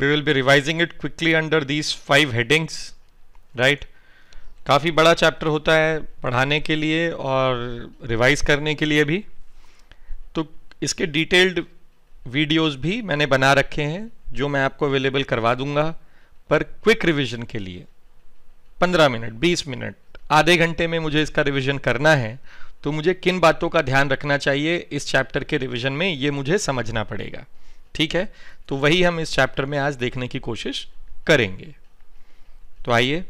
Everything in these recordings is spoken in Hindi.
We will be revising it quickly under these five headings right काफ़ी बड़ा चैप्टर होता है पढ़ाने के लिए और रिवाइज करने के लिए भी तो इसके डिटेल्ड वीडियोस भी मैंने बना रखे हैं जो मैं आपको अवेलेबल करवा दूंगा पर क्विक रिवीजन के लिए 15 मिनट 20 मिनट आधे घंटे में मुझे इसका रिवीजन करना है तो मुझे किन बातों का ध्यान रखना चाहिए इस चैप्टर के रिवीजन में ये मुझे समझना पड़ेगा ठीक है तो वही हम इस चैप्टर में आज देखने की कोशिश करेंगे तो आइए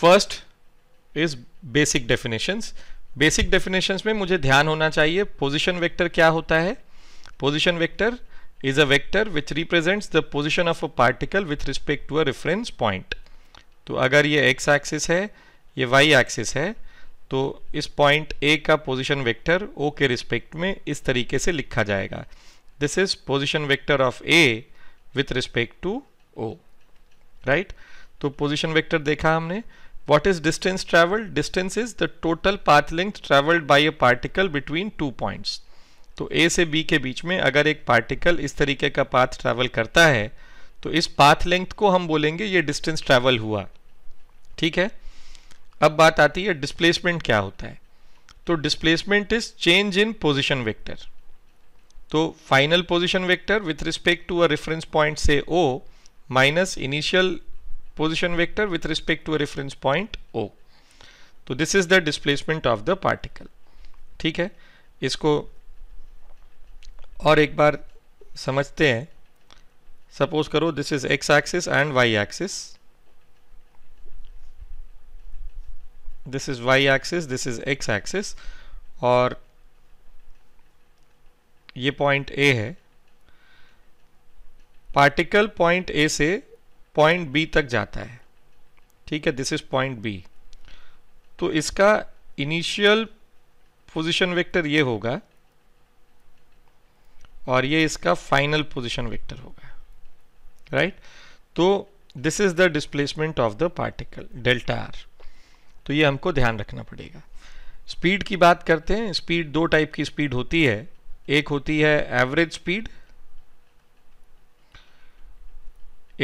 first is basic definitions basic definitions में मुझे ध्यान होना चाहिए पोजिशन वेक्टर क्या होता है position vector is a vector which represents the position of a particle with respect to a reference point तो अगर ये एक्स एक्सिस है ये वाई एक्सिस है तो इस पॉइंट ए का पोजिशन वेक्टर ओ के रिस्पेक्ट में इस तरीके से लिखा जाएगा this is position vector of A with respect to O right तो position vector देखा हमने what is distance traveled distance is the total path length traveled by a particle between two points तो A से B के बीच में अगर एक पार्टिकल इस तरीके का पाथ ट्रैवल करता है तो इस पाथ लेंथ को हम बोलेंगे ये डिस्टेंस ट्रैवल हुआ ठीक है अब बात आती है डिस्प्लेसमेंट क्या होता है तो displacement is change in position vector तो final position vector with respect to a reference point से O minus initial position vector with respect to a reference point O तो this is the displacement of the particle ठीक है इसको और एक बार समझते हैं सपोज करो this is x axis and Y axis this is Y axis this is x axis और ये पॉइंट ए है पार्टिकल पॉइंट ए से पॉइंट बी तक जाता है ठीक है दिस इज पॉइंट बी तो इसका इनिशियल पोजीशन वेक्टर ये होगा और ये इसका फाइनल पोजीशन वेक्टर होगा राइट right? तो this is the displacement of the particle delta R तो ये हमको ध्यान रखना पड़ेगा स्पीड की बात करते हैं स्पीड दो टाइप की स्पीड होती है एक होती है एवरेज स्पीड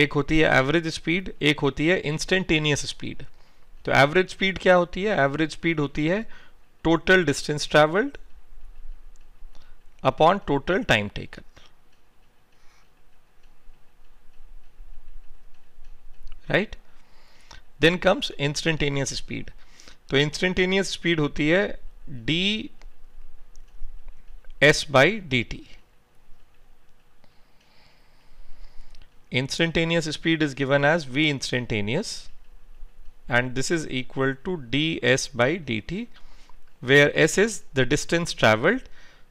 एक होती है एवरेज स्पीड एक होती है इंस्टेंटेनियस स्पीड तो एवरेज स्पीड क्या होती है एवरेज स्पीड होती है total distance travelled upon total time taken right then comes instantaneous speed तो इंस्टेंटेनियस स्पीड होती है D s by dt. Instantaneous speed is given as v instantaneous and this is equal to ds by dt where s is the distance traveled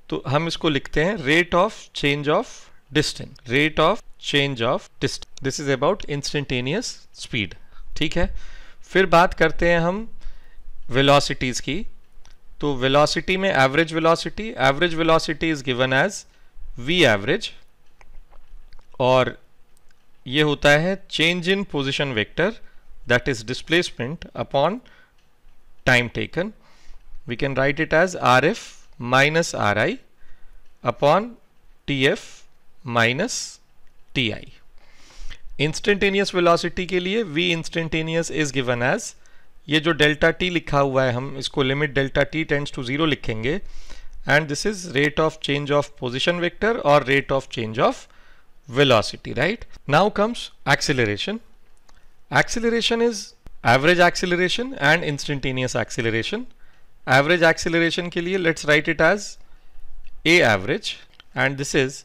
तो हम इसको लिखते हैं rate of change of distance rate of change of distance this is about instantaneous speed ठीक है फिर बात करते हैं हम वेलोसिटीज़ की तो वेलोसिटी में average velocity average velocity is given as V average और ये होता है change in position vector that is displacement upon time taken we can write it as R F minus R I upon T F minus T I instantaneous velocity के लिए V instantaneous is given as ये जो डेल्टा टी लिखा हुआ है हम इसको limit delta T tends to zero लिखेंगे and this is rate of change of position vector और rate of change of velocity right now comes acceleration acceleration is average acceleration and instantaneous acceleration average acceleration के लिए let's write it as a average and this is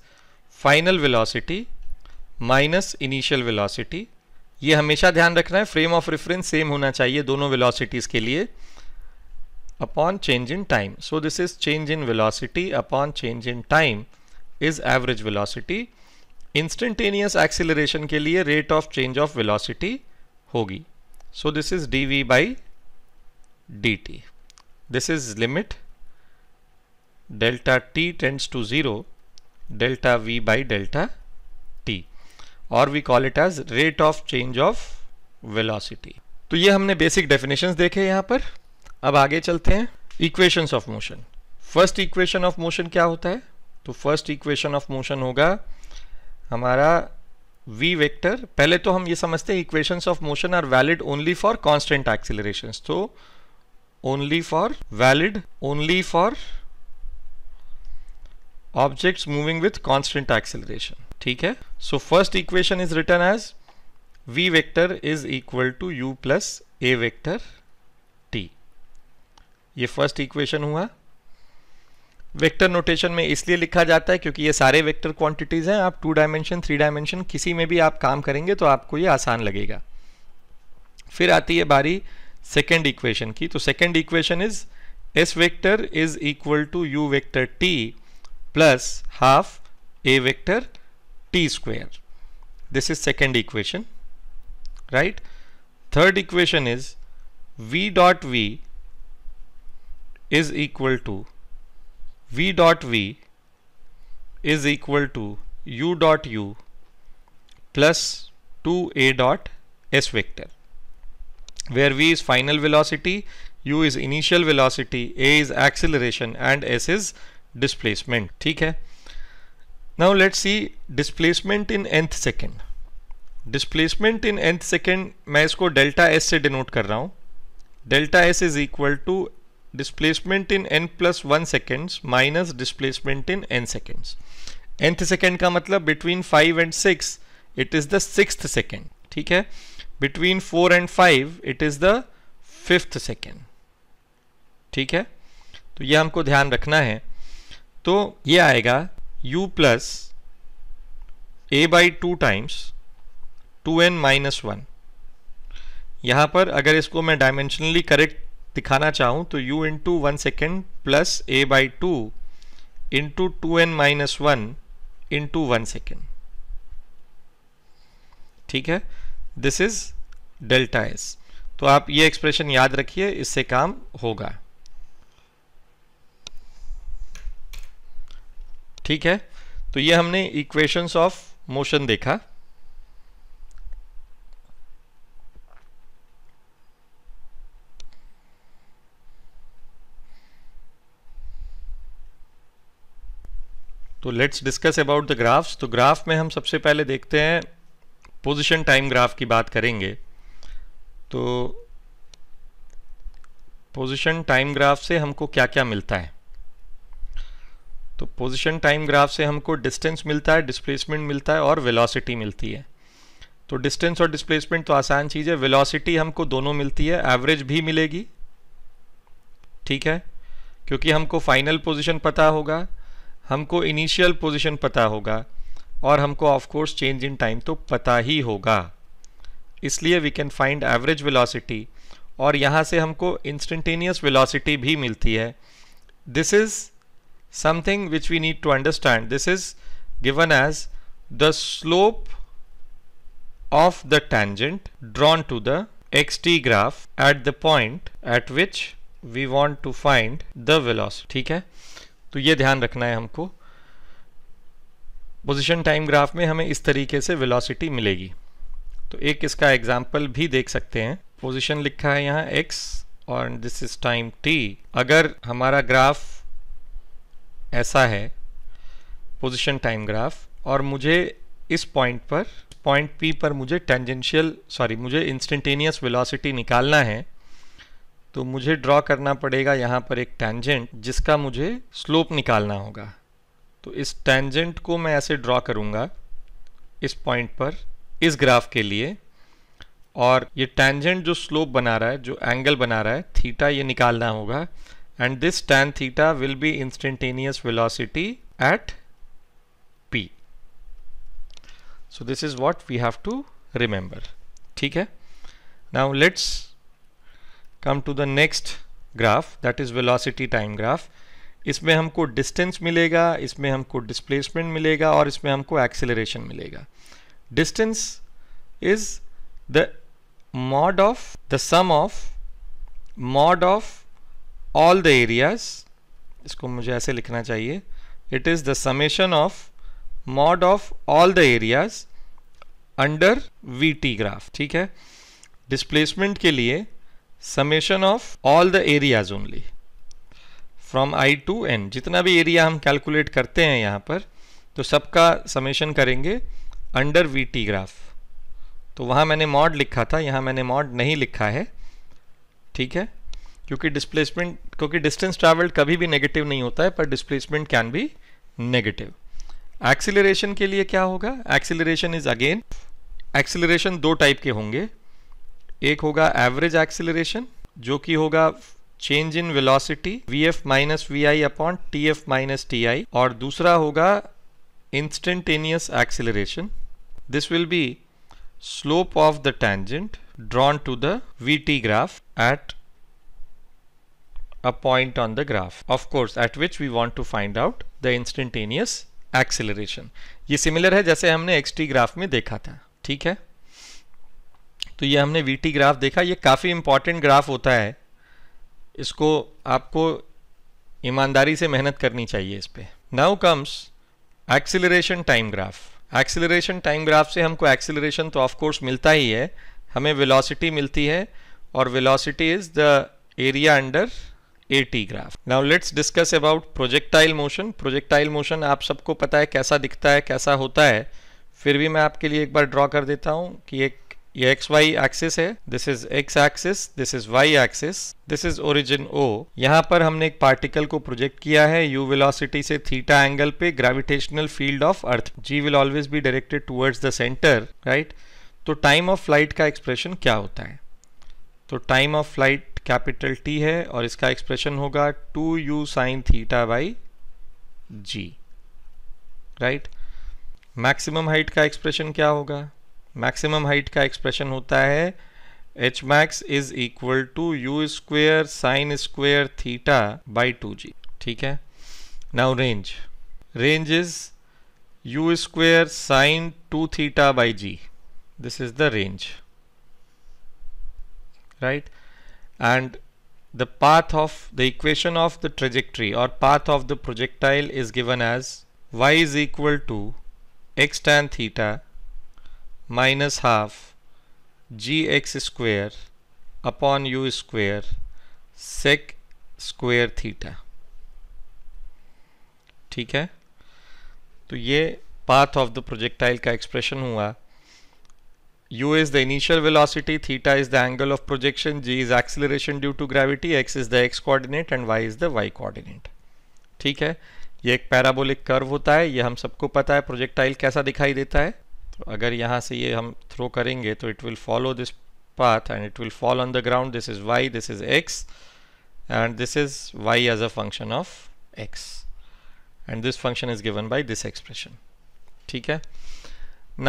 final velocity minus initial velocity ये हमेशा ध्यान रखना है फ्रेम ऑफ रेफरेंस सेम होना चाहिए दोनों वेलोसिटीज़ के लिए upon change in time so this is change in velocity upon change in time is average velocity instantaneous acceleration के लिए rate of change of velocity होगी so this is d v by d t this is limit delta T tends to zero delta v by delta और we call it as rate of change of velocity तो ये हमने बेसिक डेफिनेशंस देखे यहां पर अब आगे चलते हैं equations of motion first equation of motion क्या होता है तो फर्स्ट इक्वेशन ऑफ मोशन होगा हमारा v वेक्टर पहले तो हम ये समझते हैं equations of motion are valid only for constant acceleration तो only for valid only for objects moving with constant acceleration ठीक है so first equation is written as v vector is equal to u plus a vector t ये फर्स्ट इक्वेशन हुआ वेक्टर नोटेशन में इसलिए लिखा जाता है क्योंकि ये सारे वेक्टर क्वांटिटीज हैं आप टू डायमेंशन थ्री डायमेंशन किसी में भी आप काम करेंगे तो आपको ये आसान लगेगा फिर आती है बारी सेकेंड इक्वेशन की तो second equation is s vector is equal to u vector t plus half a vector t square this is second equation right third equation is v dot v is equal to v dot v is equal to u dot u plus 2a dot s vector where v is final velocity u is initial velocity a is acceleration and s is displacement ठीक है Now let's see displacement in nth second. Displacement in nth second, मैं इसको डेल्टा एस से डिनोट कर रहा हूँ delta s is equal to displacement in n plus one seconds minus displacement in n seconds nth second का मतलब between five and six it is the six second ठीक है between four and five it is the fifth second ठीक है तो ये हमको ध्यान रखना है तो ये आएगा u plus a by two times two n minus one यहाँ पर अगर इसको मैं डायमेंशनली करेक्ट दिखाना चाहूँ तो u into one second plus a by two into two n minus one into one second ठीक है दिस इज डेल्टा एस तो आप ये एक्सप्रेशन याद रखिए इससे काम होगा ठीक है तो ये हमने इक्वेशंस ऑफ मोशन देखा तो let's discuss about the graphs तो ग्राफ में हम सबसे पहले देखते हैं पोजीशन टाइम ग्राफ की बात करेंगे तो पोजीशन टाइम ग्राफ से हमको क्या क्या मिलता है तो पोजीशन टाइम ग्राफ से हमको डिस्टेंस मिलता है डिस्प्लेसमेंट मिलता है और वेलोसिटी मिलती है तो डिस्टेंस और डिस्प्लेसमेंट तो आसान चीज़ है वेलोसिटी हमको दोनों मिलती है एवरेज भी मिलेगी ठीक है क्योंकि हमको फाइनल पोजीशन पता होगा हमको इनिशियल पोजीशन पता होगा और हमको of course change in time तो पता ही होगा इसलिए we can find average velocity और यहाँ से हमको इंस्टेंटेनियस वेलोसिटी भी मिलती है this is something which we need to understand this is given as the slope of the tangent drawn to the xt graph at the point at which we want to find the velocity ठीक है तो ये ध्यान रखना है हमको पोजीशन टाइम ग्राफ में हमें इस तरीके से वेलोसिटी मिलेगी तो एक इसका एग्जाम्पल भी देख सकते हैं पोजीशन लिखा है यहाँ x और दिस इज टाइम t अगर हमारा ग्राफ ऐसा है पोजीशन टाइम ग्राफ और मुझे इस पॉइंट पर पॉइंट पी पर मुझे टेंजेंशियल सॉरी मुझे इंस्टेंटेनियस वेलोसिटी निकालना है तो मुझे ड्रॉ करना पड़ेगा यहाँ पर एक टेंजेंट जिसका मुझे स्लोप निकालना होगा तो इस टेंजेंट को मैं ऐसे ड्रॉ करूँगा इस पॉइंट पर इस ग्राफ के लिए और ये टेंजेंट जो स्लोप बना रहा है जो एंगल बना रहा है थीटा ये निकालना होगा and this tan theta will be instantaneous velocity at p. So this is what we have to remember. theek hai Now let's come to the next graph that is velocity time graph. इसमें हमको डिस्टेंस मिलेगा इसमें हमको डिस्प्लेसमेंट मिलेगा और इसमें हमको एक्सेलरेशन मिलेगा. Distance is the mod of the sum of mod of all the areas इसको मुझे ऐसे लिखना चाहिए it is the summation of mod of all the areas under v t graph ठीक है डिस्प्लेसमेंट के लिए summation of all the areas only from i to n जितना भी एरिया हम कैलकुलेट करते हैं यहाँ पर तो सबका समेशन करेंगे अंडर वी टी ग्राफ तो वहाँ मैंने मॉड लिखा था यहाँ मैंने मॉड नहीं लिखा है ठीक है क्योंकि डिस्प्लेसमेंट क्योंकि डिस्टेंस ट्रैवल्ड कभी भी नेगेटिव नहीं होता है पर displacement can be negative acceleration के लिए क्या होगा एक्सिलरेशन इज अगेन एक्सिलरेशन दो टाइप के होंगे एक होगा एवरेज एक्सिलरेशन जो कि होगा change in velocity v f minus v i upon T F minus T i और दूसरा होगा instantaneous this will be slope of the tangent drawn to the v t graph at a point on the graph of course at which we want to find out the instantaneous acceleration ये सिमिलर है जैसे हमने एक्स टी ग्राफ में देखा था ठीक है तो ये हमने वी टी ग्राफ देखा ये काफ़ी इंपॉर्टेंट ग्राफ होता है इसको आपको ईमानदारी से मेहनत करनी चाहिए इस पर now comes acceleration time graph acceleration time graph से हमको एक्सिलरेशन तो ऑफ कोर्स मिलता ही है हमें वेलोसिटी मिलती है और velocity is the area under AT graph. Now let's discuss about projectile motion. Projectile motion आप सबको पता है कैसा दिखता है कैसा होता है फिर भी मैं आपके लिए एक बार ड्रॉ कर देता हूँ कि एक ये एक्स वाई एक्सिस है this is x axis this is Y axis this is origin o यहाँ पर हमने एक पार्टिकल को प्रोजेक्ट किया है यू वेलोसिटी से थीटा एंगल पे gravitational field of earth g will always be directed towards the centre right तो टाइम ऑफ फ्लाइट का एक्सप्रेशन क्या होता है तो time of flight capital t है और इसका एक्सप्रेशन होगा two you sign theta by g right maximum height का एक्सप्रेशन क्या होगा मैक्सिमम हाइट का एक्सप्रेशन होता है h max is equal to u square sine square theta by two g ठीक है now range range is u square sine two theta by g this is the range right and the path of the equation of the trajectory or path of the projectile is given as y is equal to x tan theta minus half g x square upon u square sec square theta ठीक है तो ये पाथ ऑफ द प्रोजेक्टाइल का एक्सप्रेशन हुआ u is the initial velocity, theta is the angle of projection, g is acceleration due to gravity, x is the x coordinate and y is the y coordinate. ठीक है ये एक पैराबोलिक कर्व होता है ये हम सबको पता है प्रोजेक्टाइल कैसा दिखाई देता है तो अगर यहाँ से ये हम थ्रो करेंगे तो it will follow this path and it will fall on the ground this is y this is x and this is y as a function of x and this function is given by this expression ठीक है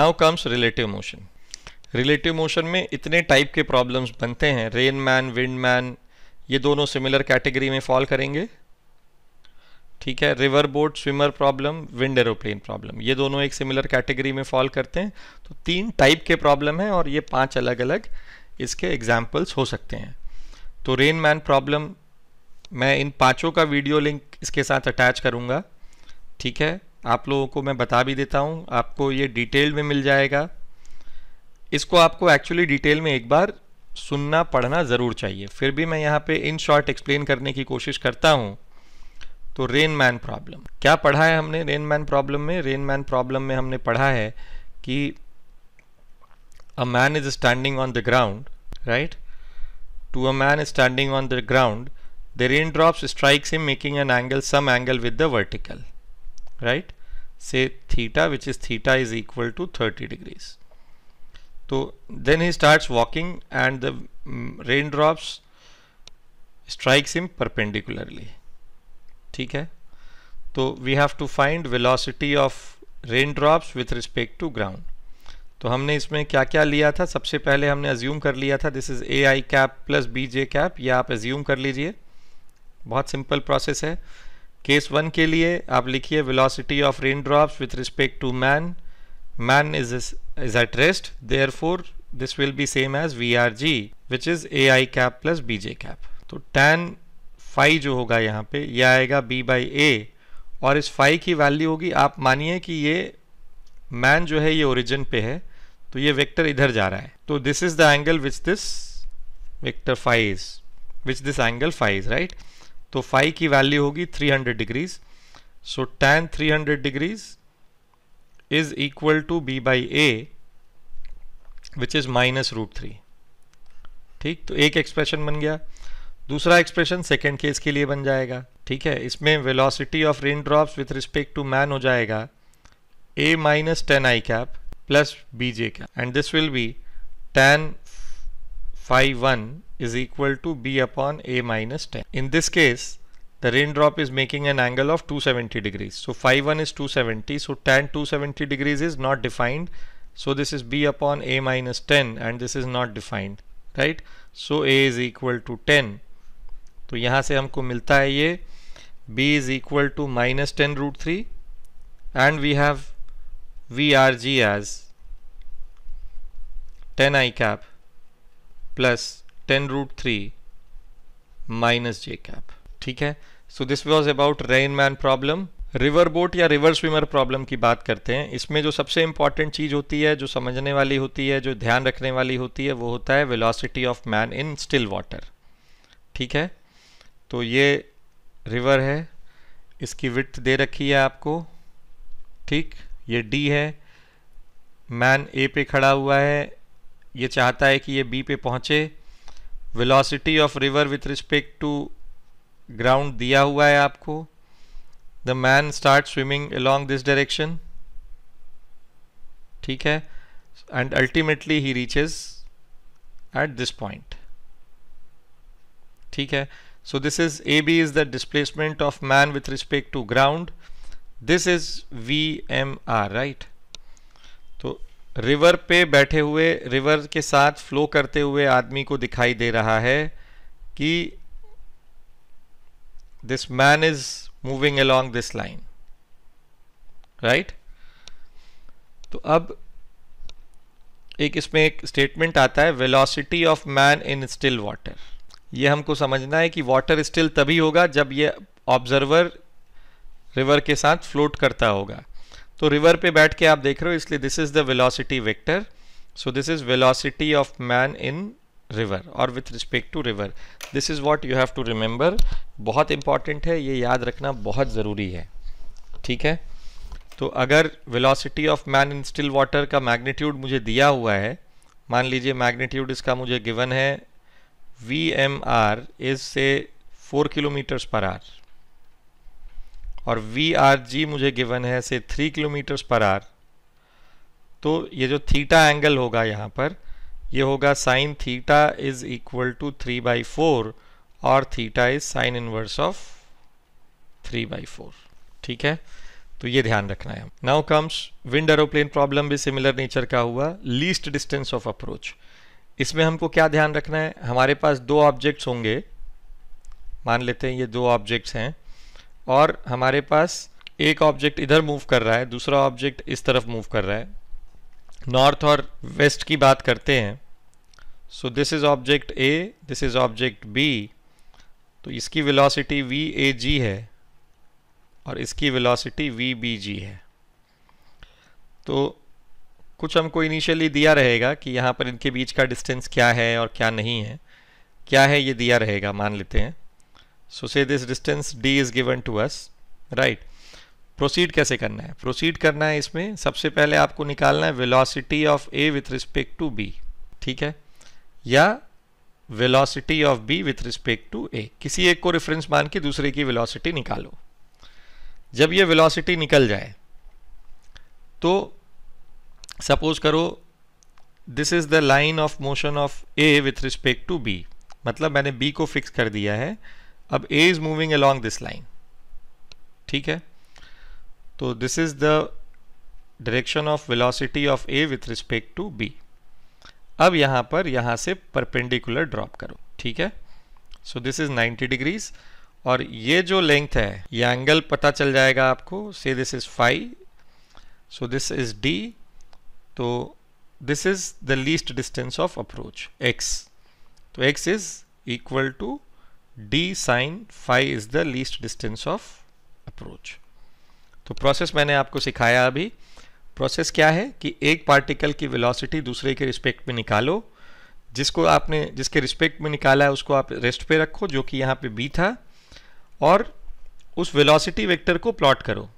now comes relative motion relative motion में इतने टाइप के प्रॉब्लम्स बनते हैं रेन मैन विंड मैन ये दोनों सिमिलर कैटेगरी में फॉल करेंगे ठीक है river boat swimmer problem wind aeroplane problem ये दोनों एक सिमिलर कैटेगरी में फॉल करते हैं तो तीन टाइप के प्रॉब्लम हैं और ये पांच अलग अलग इसके एग्जाम्पल्स हो सकते हैं तो रेन मैन प्रॉब्लम मैं इन पांचों का वीडियो लिंक इसके साथ अटैच करूँगा ठीक है आप लोगों को मैं बता भी देता हूँ आपको ये डिटेल में मिल जाएगा इसको आपको एक्चुअली डिटेल में एक बार सुनना पढ़ना ज़रूर चाहिए फिर भी मैं यहाँ पे इन शॉर्ट एक्सप्लेन करने की कोशिश करता हूँ तो रेन मैन प्रॉब्लम क्या पढ़ा है हमने रेन मैन प्रॉब्लम में रेन मैन प्रॉब्लम में हमने पढ़ा है कि a man is standing on the ground right to a man standing on the ground the rain drops strikes him making an angle some angle with the vertical right से theta which is theta is equal to thirty degrees तो ही he walking and the rain drops strikes him perpendicularly ठीक है तो we have to find velocity of rain drops with respect to ground तो हमने इसमें क्या क्या लिया था सबसे पहले हमने अज्यूम कर लिया था this is a i cap plus b j cap या आप एज्यूम कर लीजिए बहुत सिंपल प्रोसेस है केस वन के लिए आप लिखिए velocity of rain drops with respect to man man is, is, is at rest therefore this will be same as VRG which is AI cap plus BJ cap तो tan फाई जो होगा यहाँ पे ये आएगा b बाई ए और इस फाई की वैल्यू होगी आप मानिए कि ये मैन जो है ये ओरिजिन पे है तो ये वेक्टर इधर जा रहा है तो this is the angle which this vector phi is which this angle phi right तो फाइव की वैल्यू होगी 300 degrees so tan 300 degrees is equal to b by a which is minus root 3 ঠিক তো এক এক্সপ্রেশন বন গয়া दुसरा एक्सप्रेशन সেকেন্ড কেস কে লিয়ে বন জায়েগা ঠিক হ্যায় ইসমে velocity of rain drops with respect to man হো জায়েগা a - 10 i cap + bj cap and this will be tan 51 = b upon a - 10 in this case the raindrop is making an angle of 270 degrees. So phi 1 is 270. So tan 270 degrees is not defined. So this is b upon a minus 10 and this is not defined. Right. So a is equal to 10. तो yahan se humko milta hai ye. b is equal to minus 10 root 3 and we have vrg as 10 i cap plus 10 root 3 minus j cap. ठीक है so this was about rain man problem river boat या रिवर स्विमर प्रॉब्लम की बात करते हैं इसमें जो सबसे इंपॉर्टेंट चीज़ होती है जो समझने वाली होती है जो ध्यान रखने वाली होती है वो होता है velocity of man in still water ठीक है तो ये रिवर है इसकी विथ दे रखी है आपको ठीक ये डी है मैन ए पे खड़ा हुआ है ये चाहता है कि ये बी पे पहुंचे velocity of river with respect to ground दिया हुआ है आपको the man start swimming along this direction ठीक है and ultimately he reaches at this point ठीक है so this is a b is the displacement of man with respect to ground this is v m r right तो रिवर पे बैठे हुए रिवर के साथ फ्लो करते हुए आदमी को दिखाई दे रहा है कि this man is moving along this line right तो अब एक इसमें एक स्टेटमेंट आता है velocity of man in still water ये हमको समझना है कि वाटर स्टिल तभी होगा जब ये ऑब्जर्वर रिवर के साथ फ्लोट करता होगा तो रिवर पे बैठ के आप देख रहे हो इसलिए this is the velocity vector so this is velocity of man in river और with respect to river this is what you have to remember बहुत इंपॉर्टेंट है ये याद रखना बहुत ज़रूरी है ठीक है तो अगर velocity of man in still water का मैग्नीट्यूड मुझे दिया हुआ है मान लीजिए मैग्नीट्यूड इसका मुझे गिवन है v m r is say four kilometres per hour और वी आर जी मुझे गिवन है से थ्री किलोमीटर्स पर आर तो ये जो थीटा एंगल होगा यहाँ पर ये होगा sine theta is equal to three by four और theta is sine inverse of three by four ठीक है तो ये ध्यान रखना है now comes wind aeroplane problem भी सिमिलर नेचर का हुआ लीस्ट डिस्टेंस ऑफ अप्रोच इसमें हमको क्या ध्यान रखना है हमारे पास दो ऑब्जेक्ट्स होंगे मान लेते हैं ये दो ऑब्जेक्ट्स हैं और हमारे पास एक ऑब्जेक्ट इधर मूव कर रहा है दूसरा ऑब्जेक्ट इस तरफ मूव कर रहा है नॉर्थ और वेस्ट की बात करते हैं so this is object a this is object b तो इसकी वेलोसिटी वी ए जी है और इसकी वेलोसिटी वी बी जी है तो कुछ हमको इनिशियली दिया रहेगा कि यहाँ पर इनके बीच का डिस्टेंस क्या है और क्या नहीं है क्या है ये दिया रहेगा मान लेते हैं so say this distance d is given to us right proceed कैसे करना है प्रोसीड करना है इसमें सबसे पहले आपको निकालना है velocity of A with respect to b ठीक है या velocity of b with respect to a किसी एक को रेफरेंस मान के दूसरे की वेलोसिटी निकालो जब ये वेलोसिटी निकल जाए तो सपोज करो this is the line of motion of A with respect to B मतलब मैंने बी को फिक्स कर दिया है अब A is moving along this line ठीक है तो this is the direction of velocity of A with respect to B अब यहाँ पर यहाँ से परपेंडिकुलर ड्रॉप करो ठीक है सो दिस इज 90 डिग्रीज और ये जो लेंथ है ये एंगल पता चल जाएगा आपको से this is five so this is D तो this is the least distance of approach x तो x is equal to D sine five is the least distance of approach तो प्रोसेस मैंने आपको सिखाया अभी प्रोसेस क्या है कि एक पार्टिकल की वेलोसिटी दूसरे के रिस्पेक्ट में निकालो जिसको आपने जिसके रिस्पेक्ट में निकाला है उसको आप रेस्ट पे रखो जो कि यहाँ पे बी था और उस वेलोसिटी वेक्टर को प्लॉट करो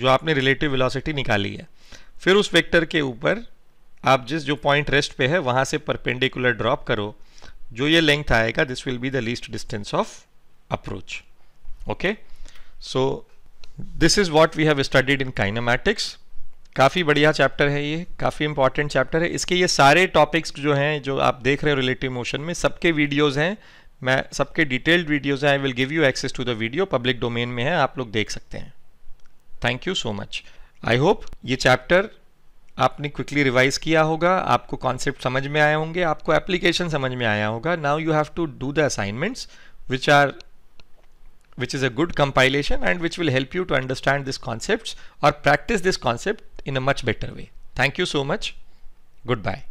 जो आपने रिलेटिव वेलोसिटी निकाली है फिर उस वेक्टर के ऊपर आप जिस जो पॉइंट रेस्ट पे है वहाँ से परपेंडिकुलर ड्रॉप करो जो ये लेंथ आएगा this will be the least distance of approach okay so this is what we have studied in kinematics काफ़ी बढ़िया चैप्टर है ये काफ़ी इंपॉर्टेंट चैप्टर है इसके ये सारे टॉपिक्स जो हैं जो आप देख रहे हो रिलेटिव मोशन में सबके वीडियोज़ हैं मैं सबके डिटेल्ड वीडियोज़ हैं I will give you access to the video public domain में है आप लोग देख सकते हैं thank you so much I hope ये चैप्टर आपने क्विकली रिवाइज किया होगा आपको कॉन्सेप्ट समझ में आए होंगे आपको एप्लीकेशन समझ में आया होगा now you have to do the assignments which are which is a good compilation and which will help you to understand these concepts or practice this concept in a much better way. Thank you so much. Goodbye.